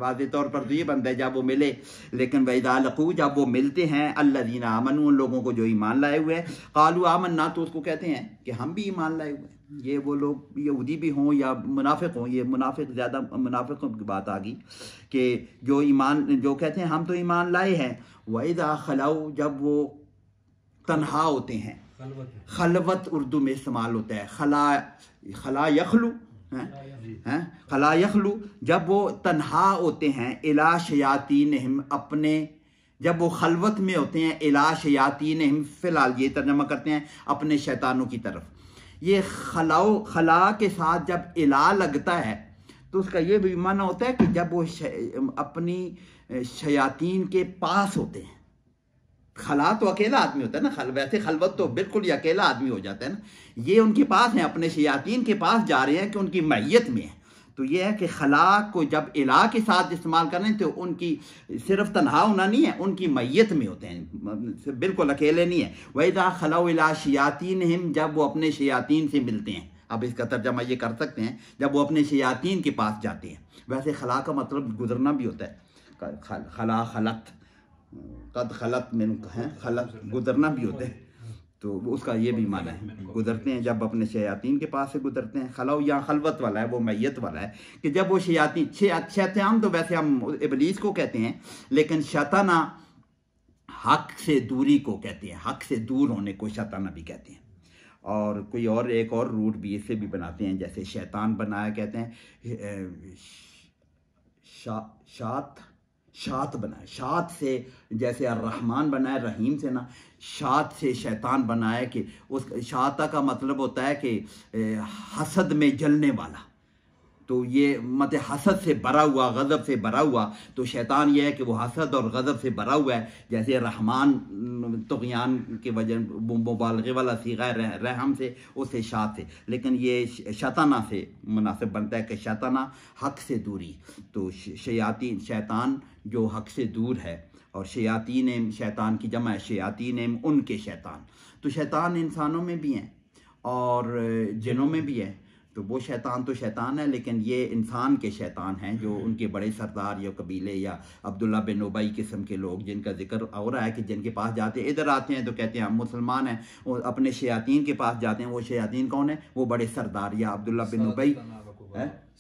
वाज तौर पर तो ये बनता है जब वो मिले लेकिन वैदालकू जब वो मिलते हैं अल्ला दीना अमन उन लोगों को जो ईमान लाए हुए हैं कालू आमन ना तो उसको कहते हैं कि हम भी ईमान लाए हुए हैं ये वो लोग यहूदी भी हों या मुनाफिक हों ये मुनाफिक ज़्यादा मुनाफिकों की बात आ गई कि जो ईमान जो कहते हैं हम तो ईमान लाए हैं वैदा खलाऊ जब वो तनहा होते हैं खलवत उर्दू में इस्तेमाल होता है खला खला यखलू है हैं यखलू जब वो तन्हा होते हैं इला शयातीन अपने जब वो खलवत में होते हैं इला शयातीन हम फ़िलहाल ये तर्जमा करते हैं अपने शैतानों की तरफ ये खलाओ खला के साथ जब इला लगता है तो उसका ये भी माना होता है कि जब वो अपनी शयातीन के पास होते हैं खला तो अकेला आदमी होता है ना खल वैसे खलवत तो बिल्कुल ही अकेला आदमी हो जाता है ना ये उनके पास हैं अपने शयातीन के पास जा रहे हैं कि उनकी मैयत में है तो ये है कि खला को जब इला के साथ इस्तेमाल करें तो उनकी सिर्फ तनहा होना नहीं है उनकी मैत में होते हैं मतलब बिल्कुल अकेले नहीं है वही था खला उला शयातीन हिम जब वो अपने शयातीन से मिलते हैं अब इसका तर्जमा ये कर सकते हैं जब वो अपने शयातीन के पास जाते हैं वैसे खला का मतलब गुजरना भी होता है खला खलत कद खलत में है खलत गुजरना भी होता है तो उसका ये भी माना है गुजरते हैं जब अपने शयातीन के पास से गुजरते हैं खलाओ यहाँ खलवत वाला है वो मैत वाला है कि जब वो शयातीन शैतान तो वैसे हम इबलीस को कहते हैं लेकिन शताना हक से दूरी को कहते हैं हक से दूर होने को शताना भी कहते हैं और कोई और एक और रूट भी इसे भी बनाते हैं जैसे शैतान बनाया कहते हैं शा, शात शात बनाए शात से जैसे अर्रहमान बनाए रहीम से ना शात से शैतान बनाए कि उस शाता का मतलब होता है कि हसद में जलने वाला तो ये मत हसद से भरा हुआ गज़ब से भरा हुआ तो शैतान यह है कि वो हसद और गज़ब से भरा हुआ है जैसे रहमान तोयान के वजह मुबालगे वाला सीगा रह, रहम से उससे शाह से लेकिन ये शताना से मुनासिब बनता है कि शताना हक से दूरी तो शयातीन शैतान जो हक से दूर है और शयातीन नेम शैतान की जमा है शयातीन नेम उनके शैतान तो शैतान इंसानों में भी हैं और जिनों में भी हैं तो वो शैतान तो शैतान है लेकिन ये इंसान के शैतान हैं जो हम्म। उनके बड़े सरदार या कबीले या अब्दुल्ला बिन उबई किस्म के लोग जिनका जिक्र हो रहा है कि जिनके पास जाते हैं इधर आते हैं तो कहते हैं हम मुसलमान हैं और अपने शयातीन के पास जाते हैं वो शयातीन कौन है वो बड़े सरदार या अब्दुल्ला बिन उबई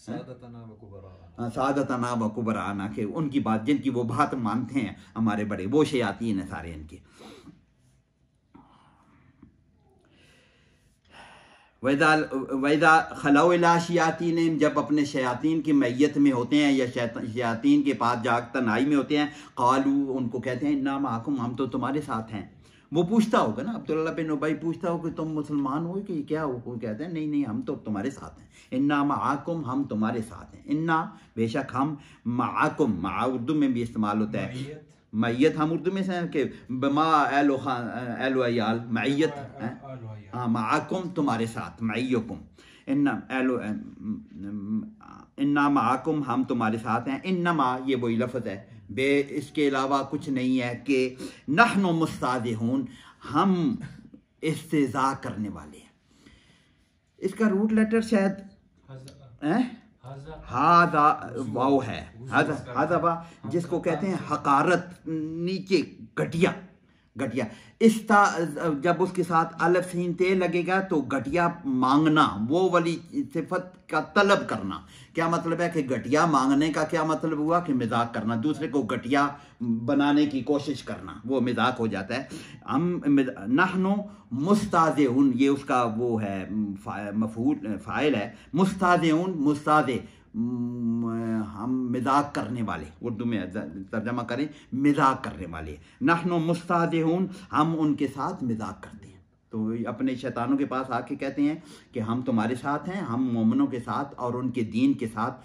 सादतना वकुबराना के उनकी बात जिनकी वो बात मानते हैं हमारे बड़े वो शयातीन हैं सारे इनके वैदा वैदा खलाउला जब अपने शयातीन की मैयत में होते हैं या शयातीन के पास जाग तनाई में होते हैं कालू उनको कहते हैं नाम आकुम हम तो तुम्हारे साथ हैं वो पूछता होगा ना अब्दुल्ला बिन उबई पूछता हो कि तुम मुसलमान हो कि क्या हो वो कहते हैं नहीं नहीं हम तो तुम्हारे साथ हैं इन्ना माकुम हम तुम्हारे साथ हैं इन्ना बेशक हम माकुम मा उर्दू में भी इस्तेमाल होता है मैयत हम उर्दू में से कि बमा एलो खान एलो अयाल मैत हाँ माकुम तुम्हारे साथ मईकुम इन्ना एलो इन्ना माकुम हम तुम्हारे साथ हैं इन्ना मा ये वही लफ्ज़ है बे इसके अलावा कुछ नहीं है कि नहनो मुस्ताजहून हम इस्तेजा करने वाले हैं इसका रूट लेटर शायद हाजा वाओ है हाजा हाजा वाह जिसको कहते हैं हकारत नीचे घटिया घटिया इस्ता जब उसके साथ अलफ सीन ते लगेगा तो घटिया मांगना वो वाली सिफत का तलब करना क्या मतलब है कि घटिया मांगने का क्या मतलब हुआ कि मजाक करना दूसरे को घटिया बनाने की कोशिश करना वो मजाक हो जाता है हम नहनो मुस्ताज उन ये उसका वो है मफूल फ़ाइल है मुस्ताज उन मुस्ताज़ हम मिजाक करने वाले उर्दू में तर्जमा करें मिजाक करने वाले नहनो मुस्तादून हम उनके साथ मिजाक करते हैं तो अपने शैतानों के पास आके कहते हैं कि हम तुम्हारे साथ हैं हम मोमनों के साथ और उनके दीन के साथ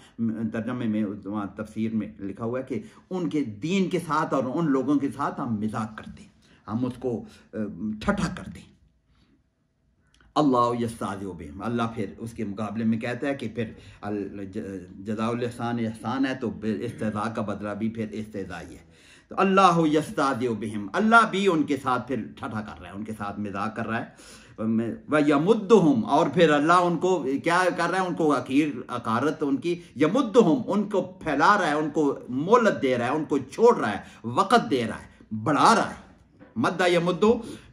तर्जमे में वहाँ तफसीर में लिखा हुआ है कि उनके दीन के साथ और उन लोगों के साथ हम मिजाक करते हैं हम उसको ठठा करते हैं अल्लाह बेम अल्लाह फिर उसके मुकाबले में कहता है कि फिर जदासान एहसान है तो इस्तः का बदला भी फिर ही है तो अल्लाह यस्ताज़िबिम अल्लाह भी उनके साथ फिर ठठा कर रहा है उनके साथ मजाक कर रहा है वह यमुद्द हम और फिर अल्लाह उनको क्या कर रहा है उनको अखीर अकारत उनकी यमुद्द हम उनको फैला रहा है उनको मोहलत दे रहा है उनको छोड़ रहा है वक़्त दे रहा है बढ़ा रहा है मद्दा यमुद्दो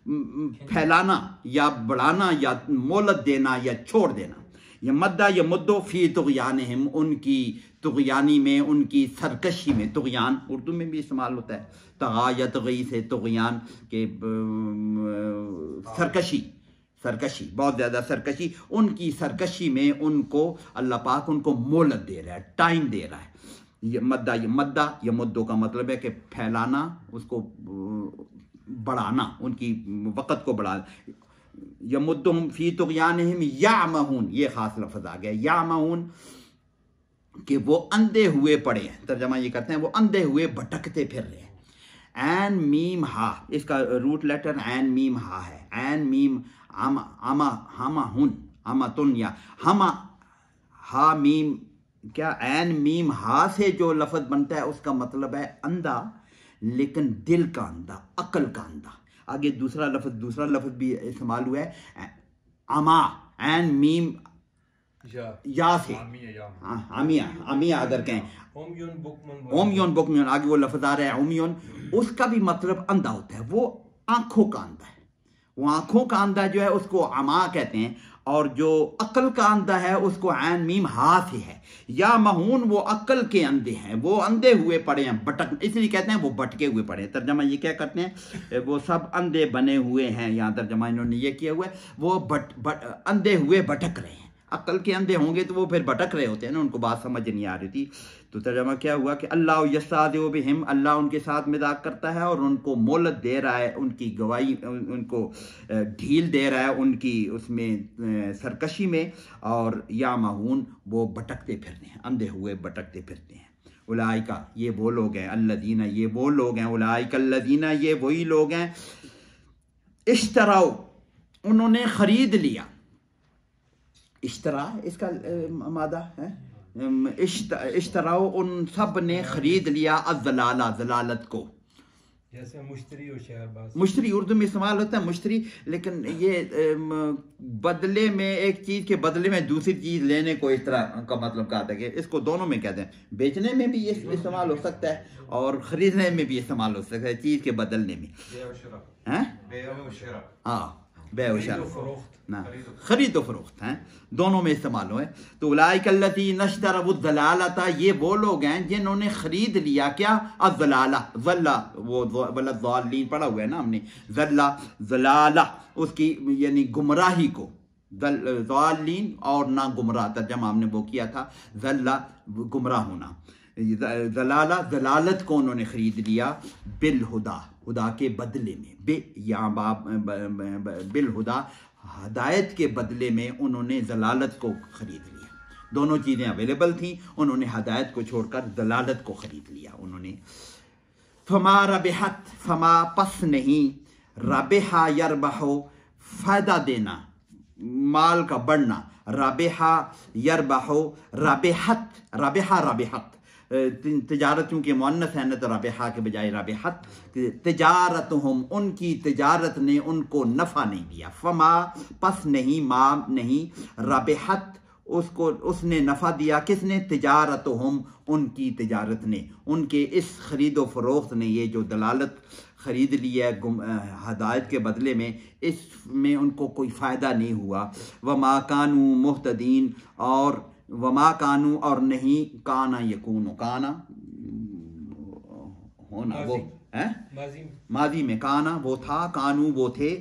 फैलाना या बढ़ाना या मोलत देना या छोड़ देना ये मद्दा ये मुद्दो फ़ी तुगयान हम उनकी तुगयानी में उनकी सरकशी में तुगयान उर्दू में भी इस्तेमाल होता है तगा या तगई से तुगयान के सरकशी सरकशी बहुत ज़्यादा सरकशी उनकी सरकशी में उनको अल्लाह पाक उनको मोलत दे रहा है टाइम दे रहा है ये मद्दा ये मद्दा ये मुद्दों का मतलब है कि फैलाना उसको बढ़ाना उनकी वक़्त को बढ़ा यमुद्दम फ़ी तुगयानहम या महून ये ख़ास लफज आ गया या महून कि वो अंधे हुए पड़े हैं तर्जमा ये करते हैं वो अंधे हुए भटकते फिर रहे हैं एन मीम हा इसका रूट लेटर एन मीम हा है एन मीम आम आमा हम हुन आमा तुन या हम हा मीम क्या एन मीम हा से जो लफज बनता है उसका मतलब है अंधा लेकिन दिल का अंधा अकल का अंधा आगे दूसरा लफ्ज दूसरा लफ्ज भी इस्तेमाल हुआ है अमा एन मीम या, से अमिया अमिया अगर कहें ओमियोन बुक में आगे वो लफ्ज आ रहा है ओमियोन उसका भी मतलब अंधा होता है वो आंखों का अंधा है वो आंखों का अंधा जो है उसको अमा कहते हैं और जो अक्ल का अंधा है उसको आन मीम हाथ ही है या महून वो अक्ल के अंधे हैं वो अंधे हुए पड़े हैं भटक इसलिए कहते हैं वो भटके हुए पड़े हैं तर्जमा ये क्या करते हैं वो सब अंधे बने हुए हैं यहाँ तर्जमा इन्होंने ये किया हुआ है वो भट अंधे हुए भटक रहे हैं अक्ल के अंधे होंगे तो वो फिर भटक रहे होते हैं ना उनको बात समझ नहीं आ रही थी तो तर्जमा क्या हुआ कि अल्लाह यसाद हिम अल्लाह उनके साथ मजाक करता है और उनको मोहलत दे रहा है उनकी गवाही उनको ढील दे रहा है उनकी उसमें सरकशी में और या माहून वो भटकते फिरते हैं अंधे हुए भटकते फिरते हैं उलाइका ये वो लोग हैं अल्लादीना ये वो लोग हैं उलाइकल्लादीना ये वही लोग हैं इस तरह उन्होंने ख़रीद लिया इश्तरा इसका मादा है इश्तरा उन सब ने खरीद लिया अजलाला जलालत को जैसे मुश्तरी और मुश्तरी उर्दू में इस्तेमाल होता है मुश्तरी लेकिन ये बदले में एक चीज़ के बदले में दूसरी चीज़ लेने को इस तरह का मतलब कहा था कि इसको दोनों में कहते हैं बेचने में भी ये इस्तेमाल हो सकता है और ख़रीदने में भी इस्तेमाल हो सकता है चीज़ के बदलने में हाँ खरीद फरोख्त हैं दोनों में इस्तेमाल हुए तो उलाइकल्लती नशतरबलाता ये वो लोग हैं जिन्होंने खरीद लिया क्या अजलाला जल्ला वो वल्लीन पढ़ा हुआ है ना हमने जल्ला जलाला उसकी यानी गुमराही को जल्लीन और ना गुमराह तर्जमा हमने वो किया था जल्ला गुमराह होना जलाला जलालत को उन्होंने खरीद लिया बिलहुदा खुदा के बदले में बे या बाब बिल हदायत के बदले में उन्होंने जलालत को खरीद लिया दोनों चीज़ें अवेलेबल थीं उन्होंने हदायत को छोड़कर जलालत को खरीद लिया उन्होंने फमा रबहत फमा पस नहीं रबहा यरबहो फ़ायदा देना माल का बढ़ना रबहा यरबहो रबहत रबहा रबहत तजारत चूँकि मुन्नत है न तो हा के बजाय रब हत तजारत हम उनकी तजारत ने उनको नफ़ा नहीं दिया फमा पस नहीं माम नहीं हत उसको उसने नफ़ा दिया किसने तजारत हम उनकी तजारत ने उनके इस ख़रीद व फरोख्त ने ये जो दलालत ख़रीद लिया गुम हदायत के बदले में इसमें उनको कोई फ़ायदा नहीं हुआ व माकानू मुहतदीन और वमा कानू और नहीं काना यकून काना होना वो है माजी में काना वो था कानू वो थे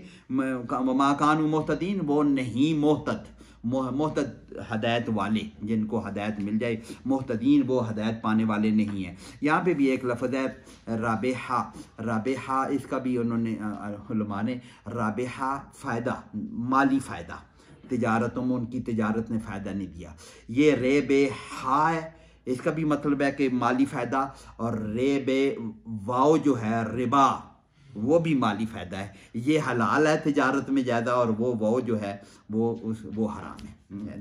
वमा कानू मोहतदीन वो नहीं मोहतद मोहतद हदायत वाले जिनको हदायत मिल जाए मोहतदीन वो हदायत पाने वाले नहीं हैं यहाँ पे भी एक लफ्ज़ है रब राबेहा इसका भी उन्होंने ने राबेहा फ़ायदा माली फ़ायदा तजारतों में उनकी तजारत ने फ़ायदा नहीं दिया ये रे बे हाय इसका भी मतलब है कि माली फ़ायदा और रे बे वाओ जो है रिबा वो भी माली फ़ायदा है ये हलाल है तजारत में ज़्यादा और वो वो जो है वो उस वो हराम है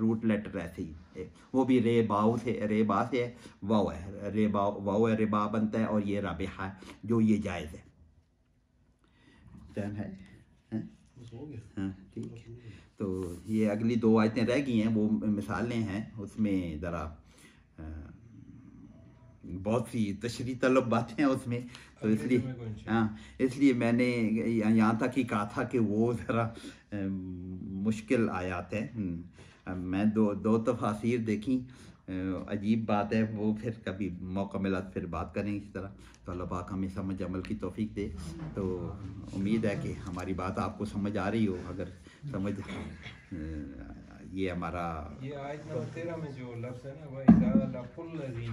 रूट लेटर ऐसे ही वो भी रे बाओ से रे बा से है वाओ है रे बाओ वाओ है बा बनता है और ये रब है जो ये जायज़ है है हाँ, ठीक है तो ये अगली दो आयतें रह गई हैं वो मिसालें हैं उसमें ज़रा बहुत सी तशरी तलब बातें हैं उसमें तो इसलिए हाँ इसलिए मैंने यहाँ तक ही कहा था कि वो ज़रा मुश्किल आयात है हम्म, मैं दो दो तफासिर देखी अजीब बात है वो फिर कभी मौका मिला तो फिर बात करें इस तरह तो अल्लाह पाक हमें समझ अमल की तोफ़ी दे तो उम्मीद है कि हमारी बात आपको समझ आ रही हो अगर समझ ये हमारा ये आयत नंबर तेरह में जो लफ्ज़ है ना वह